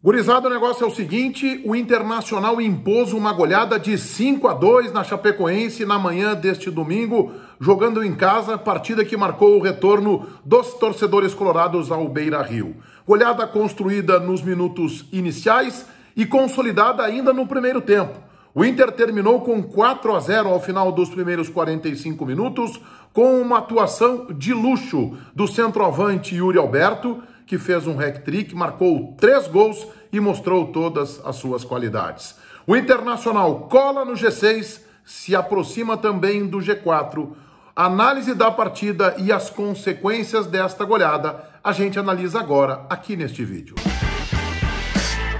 Gurizada, o negócio é o seguinte: o Internacional impôs uma goleada de 5 a 2 na Chapecoense na manhã deste domingo, jogando em casa, partida que marcou o retorno dos torcedores colorados ao Beira Rio. Goleada construída nos minutos iniciais e consolidada ainda no primeiro tempo. O Inter terminou com 4 a 0 ao final dos primeiros 45 minutos, com uma atuação de luxo do centroavante Yuri Alberto que fez um hat-trick, marcou três gols e mostrou todas as suas qualidades. O Internacional cola no G6, se aproxima também do G4. análise da partida e as consequências desta goleada a gente analisa agora aqui neste vídeo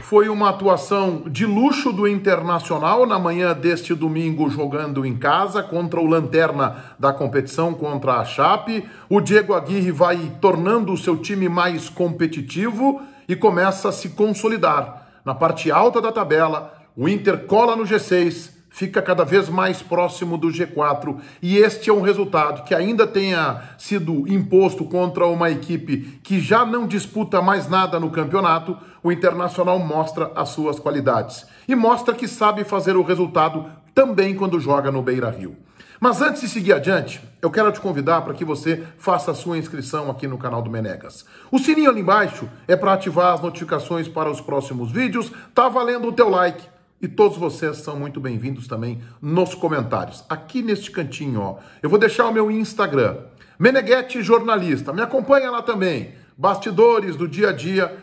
foi uma atuação de luxo do Internacional na manhã deste domingo, jogando em casa contra o Lanterna da competição, contra a Chape. O Diego Aguirre vai tornando o seu time mais competitivo e começa a se consolidar. Na parte alta da tabela, o Inter cola no G6 fica cada vez mais próximo do G4. E este é um resultado que ainda tenha sido imposto contra uma equipe que já não disputa mais nada no campeonato, o Internacional mostra as suas qualidades e mostra que sabe fazer o resultado também quando joga no Beira-Rio. Mas antes de seguir adiante, eu quero te convidar para que você faça a sua inscrição aqui no canal do Menegas. O sininho ali embaixo é para ativar as notificações para os próximos vídeos. Tá valendo o teu like. E todos vocês são muito bem-vindos também nos comentários. Aqui neste cantinho, ó. Eu vou deixar o meu Instagram, Meneghete Jornalista. Me acompanha lá também. Bastidores do dia a dia.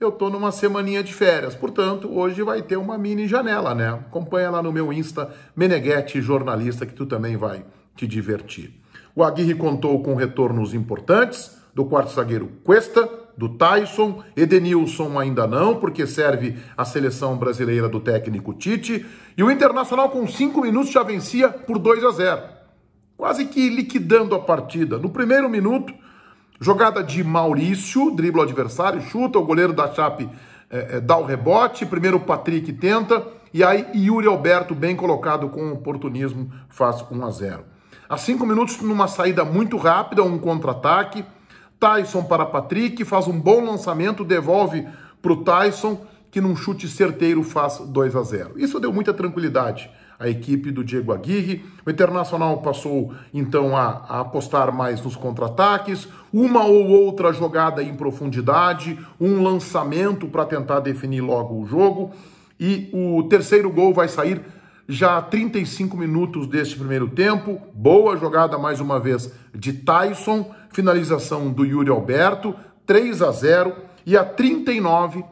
Eu estou numa semaninha de férias, portanto, hoje vai ter uma mini janela, né? Acompanha lá no meu Insta, Meneghete Jornalista, que tu também vai te divertir. O Aguirre contou com retornos importantes do quarto zagueiro Cuesta, do Tyson, Edenilson ainda não, porque serve a seleção brasileira do técnico Tite. E o Internacional, com cinco minutos, já vencia por 2 a 0. Quase que liquidando a partida. No primeiro minuto, jogada de Maurício, dribla o adversário, chuta, o goleiro da Chape é, é, dá o rebote, primeiro o Patrick tenta, e aí Yuri Alberto, bem colocado com oportunismo, faz 1 a 0. A cinco minutos, numa saída muito rápida, um contra-ataque. Tyson para Patrick, faz um bom lançamento, devolve para o Tyson, que num chute certeiro faz 2 a 0. Isso deu muita tranquilidade à equipe do Diego Aguirre. O Internacional passou então a, a apostar mais nos contra-ataques, uma ou outra jogada em profundidade, um lançamento para tentar definir logo o jogo. E o terceiro gol vai sair já a 35 minutos deste primeiro tempo. Boa jogada mais uma vez de Tyson finalização do Yuri Alberto, 3 a 0. E a 39,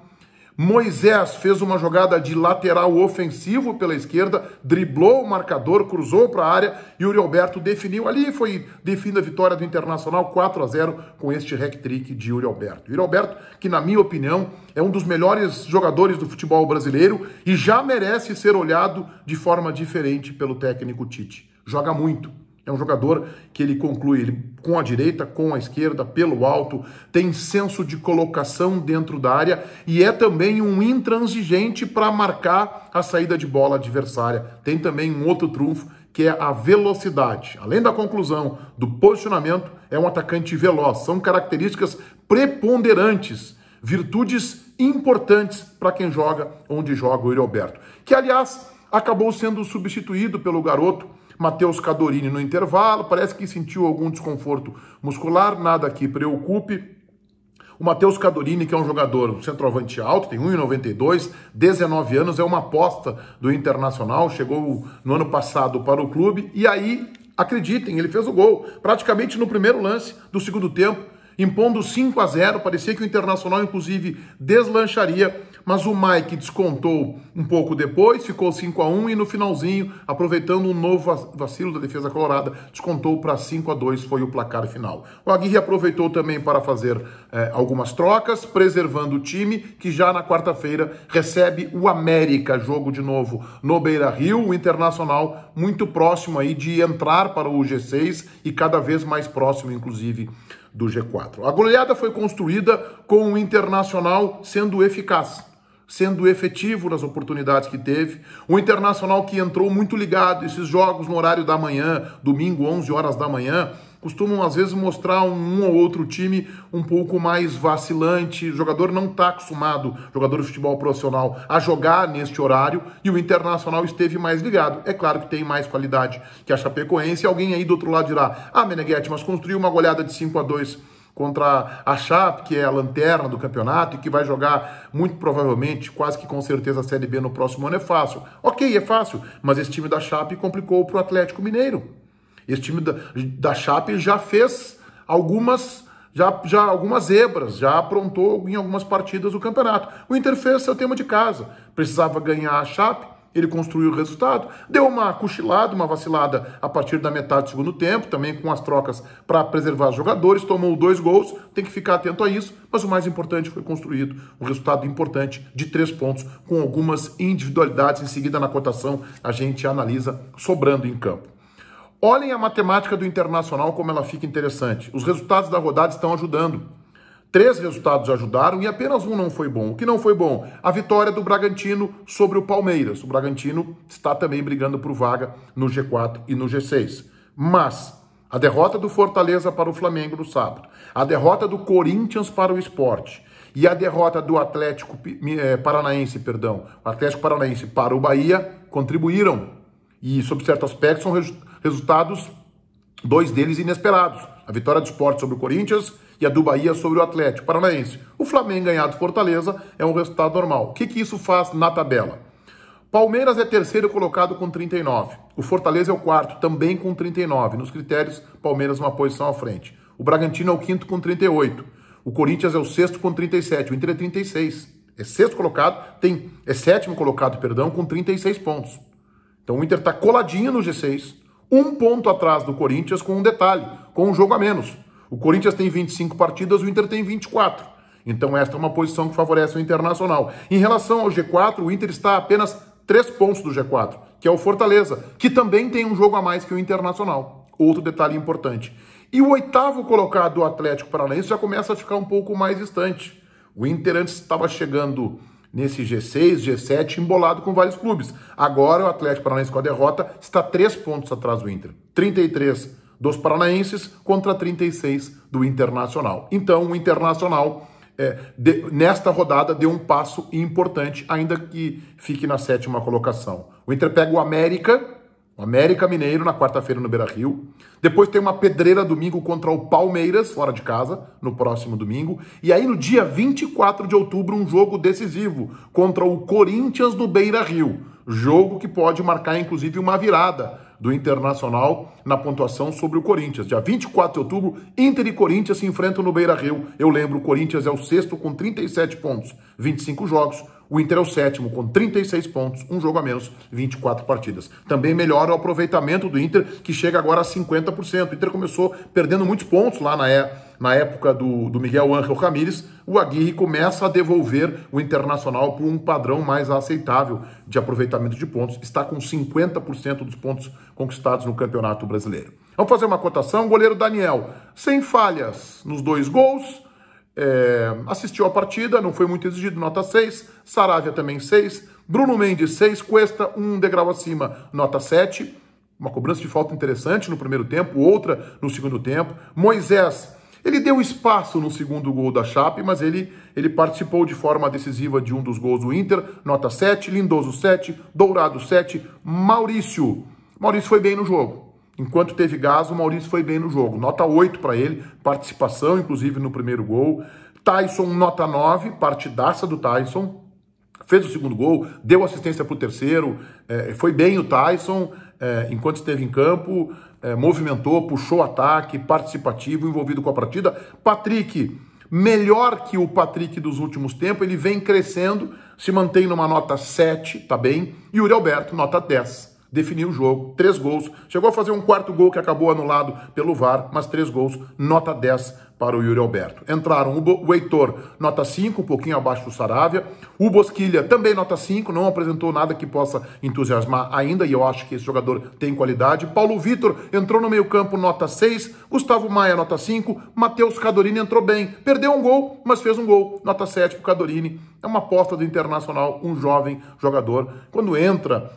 Moisés fez uma jogada de lateral ofensivo pela esquerda, driblou o marcador, cruzou para a área, Yuri Alberto definiu ali, foi definida a vitória do Internacional 4 a 0 com este hack-trick de Yuri Alberto. Yuri Alberto, que na minha opinião é um dos melhores jogadores do futebol brasileiro e já merece ser olhado de forma diferente pelo técnico Tite. Joga muito, é um jogador que ele conclui ele, com a direita, com a esquerda, pelo alto, tem senso de colocação dentro da área e é também um intransigente para marcar a saída de bola adversária. Tem também um outro trunfo que é a velocidade. Além da conclusão, do posicionamento, é um atacante veloz. São características preponderantes, virtudes importantes para quem joga onde joga o Yuri Alberto, que aliás acabou sendo substituído pelo garoto Matheus Cadorini no intervalo, parece que sentiu algum desconforto muscular, nada que preocupe. O Matheus Cadorini, que é um jogador centroavante alto, tem 1,92, 19 anos, é uma aposta do Internacional, chegou no ano passado para o clube e aí, acreditem, ele fez o gol, praticamente no primeiro lance do segundo tempo, impondo 5 a 0, parecia que o Internacional inclusive deslancharia mas o Mike descontou um pouco depois, ficou 5 a 1 e no finalzinho, aproveitando um novo vacilo da defesa colorada, descontou para 5 a 2 foi o placar final. O Aguirre aproveitou também para fazer eh, algumas trocas, preservando o time que já na quarta-feira recebe o América, jogo de novo no Beira-Rio, o Internacional muito próximo aí de entrar para o G6 e cada vez mais próximo inclusive do G4. A goleada foi construída com o Internacional sendo eficaz sendo efetivo nas oportunidades que teve. O Internacional que entrou muito ligado, esses jogos no horário da manhã, domingo, 11 horas da manhã, costumam às vezes mostrar um, ou outro time um pouco mais vacilante. O jogador não está acostumado, jogador de futebol profissional, a jogar neste horário e o Internacional esteve mais ligado. É claro que tem mais qualidade que a Chapecoense. Alguém aí do outro lado dirá: Ah, Meneghete, mas construiu uma goleada de 5 a 2 contra a Chape, que é a lanterna do campeonato e que vai jogar muito provavelmente, quase que com certeza, a Série B no próximo ano, é fácil. Ok, é fácil, mas esse time da Chape complicou para o Atlético Mineiro. Esse time da, da Chape já fez algumas já, já algumas zebras, já aprontou em algumas partidas o campeonato. O Inter fez seu tema de casa, precisava ganhar a Chape, ele construiu o resultado, deu uma cochilada, uma vacilada a partir da metade do segundo tempo, também com as trocas para preservar os jogadores, tomou dois gols, tem que ficar atento a isso, mas o mais importante foi construído um resultado importante de três pontos, com algumas individualidades. Em seguida, na cotação, a gente analisa sobrando em campo. Olhem a matemática do Internacional como ela fica interessante. Os resultados da rodada estão ajudando. Três resultados ajudaram e apenas um não foi bom. O que não foi bom? A vitória do Bragantino sobre o Palmeiras. O Bragantino está também brigando por vaga no G4 e no G6. Mas a derrota do Fortaleza para o Flamengo no sábado, a derrota do Corinthians para o Esporte e a derrota do Atlético eh, Paranaense, perdão, Atlético Paranaense para o Bahia contribuíram. E, sob certo aspecto, são resultados, dois deles inesperados. A vitória do Esporte sobre o Corinthians e a do Bahia sobre o Atlético Paranaense. O Flamengo ganhado Fortaleza é um resultado normal. O que, que isso faz na tabela? Palmeiras é terceiro colocado com 39. O Fortaleza é o quarto, também com 39. Nos critérios, Palmeiras é uma posição à frente. O Bragantino é o quinto com 38. O Corinthians é o sexto com 37. O Inter é 36. É sexto colocado, tem, é sétimo colocado, perdão, com 36 pontos. Então o Inter está coladinho no G6, um ponto atrás do Corinthians com um detalhe, com um jogo a menos. O Corinthians tem 25 partidas, o Inter tem 24. Então esta é uma posição que favorece o Internacional. Em relação ao G4, o Inter está a apenas 3 pontos do G4, que é o Fortaleza, que também tem um jogo a mais que o Internacional. Outro detalhe importante. E o oitavo colocado, o Atlético Paranaense, já começa a ficar um pouco mais distante. O Inter antes estava chegando nesse G6, G7, embolado com vários clubes. Agora o Atlético Paranaense com a derrota está três pontos atrás do Inter. 33 dos paranaenses contra 36 do Internacional. Então, o Internacional, é, de, nesta rodada, deu um passo importante, ainda que fique na sétima colocação. O Inter pega o América, o América Mineiro, na quarta-feira no Beira-Rio. Depois tem uma pedreira domingo contra o Palmeiras, fora de casa, no próximo domingo. E aí, no dia 24 de outubro, um jogo decisivo contra o Corinthians do Beira-Rio. Jogo que pode marcar, inclusive, uma virada do Internacional na pontuação sobre o Corinthians. Dia 24 de outubro, Inter e Corinthians se enfrentam no Beira Rio. Eu lembro, o Corinthians é o sexto com 37 pontos, 25 jogos. O Inter é o sétimo, com 36 pontos, um jogo a menos, 24 partidas. Também melhora o aproveitamento do Inter, que chega agora a 50%. O Inter começou perdendo muitos pontos lá na, e, é, na época do, do Miguel Ángel Ramírez. O Aguirre começa a devolver o Internacional para um padrão mais aceitável de aproveitamento de pontos. Está com 50% dos pontos conquistados no Campeonato Brasileiro. Vamos fazer uma cotação. Goleiro Daniel, sem falhas nos dois gols é, assistiu a partida, não foi muito exigido, nota 6. Saravia também 6. Bruno Mendes 6. Cuesta um degrau acima, nota 7. Uma cobrança de falta interessante no primeiro tempo, outra no segundo tempo. Moisés, ele deu espaço no segundo gol da Chape, mas ele, ele participou de forma decisiva de um dos gols do Inter, nota 7. Lindoso 7. Dourado 7. Maurício. Maurício foi bem no jogo Enquanto teve gás, o Maurício foi bem no jogo. Nota 8 para ele, participação inclusive no primeiro gol. Tyson, nota 9, partidaça do Tyson. Fez o segundo gol, deu assistência para o terceiro. É, foi bem o Tyson é, enquanto esteve em campo. É, movimentou, puxou ataque, participativo, envolvido com a partida. Patrick, melhor que o Patrick dos últimos tempos, ele vem crescendo, se mantém numa nota 7, tá bem? E Yuri Alberto, nota 10 definiu o jogo, três gols. Chegou a fazer um quarto gol que acabou anulado pelo VAR, mas três gols, nota 10 para o Yuri Alberto. Entraram o Heitor, nota 5, um pouquinho abaixo do Saravia. O Bosquilha, também nota 5, não apresentou nada que possa entusiasmar ainda, e eu acho que esse jogador tem qualidade. Paulo Vitor entrou no meio-campo, nota 6. Gustavo Maia, nota 5. Matheus Cadorini entrou bem. Perdeu um gol, mas fez um gol, nota 7 para o Cadorini é uma aposta do Internacional, um jovem jogador. Quando entra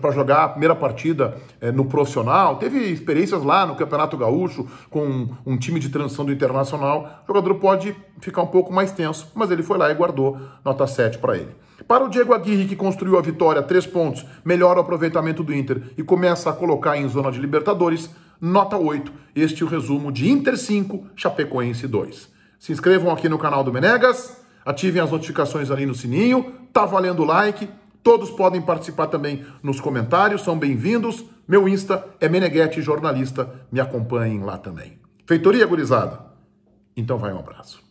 para jogar a primeira partida é, no profissional, teve experiências lá no Campeonato Gaúcho com um, um time de transição do Internacional, o jogador pode ficar um pouco mais tenso, mas ele foi lá e guardou nota 7 para ele. Para o Diego Aguirre, que construiu a vitória, três pontos, melhora o aproveitamento do Inter e começa a colocar em zona de Libertadores, nota 8. Este é o resumo de Inter 5, Chapecoense 2. Se inscrevam aqui no canal do Menegas. Ativem as notificações ali no sininho, tá valendo like. Todos podem participar também nos comentários, são bem-vindos. Meu Insta é meneguete Jornalista, me acompanhem lá também. Feitoria, gurizada? Então vai um abraço.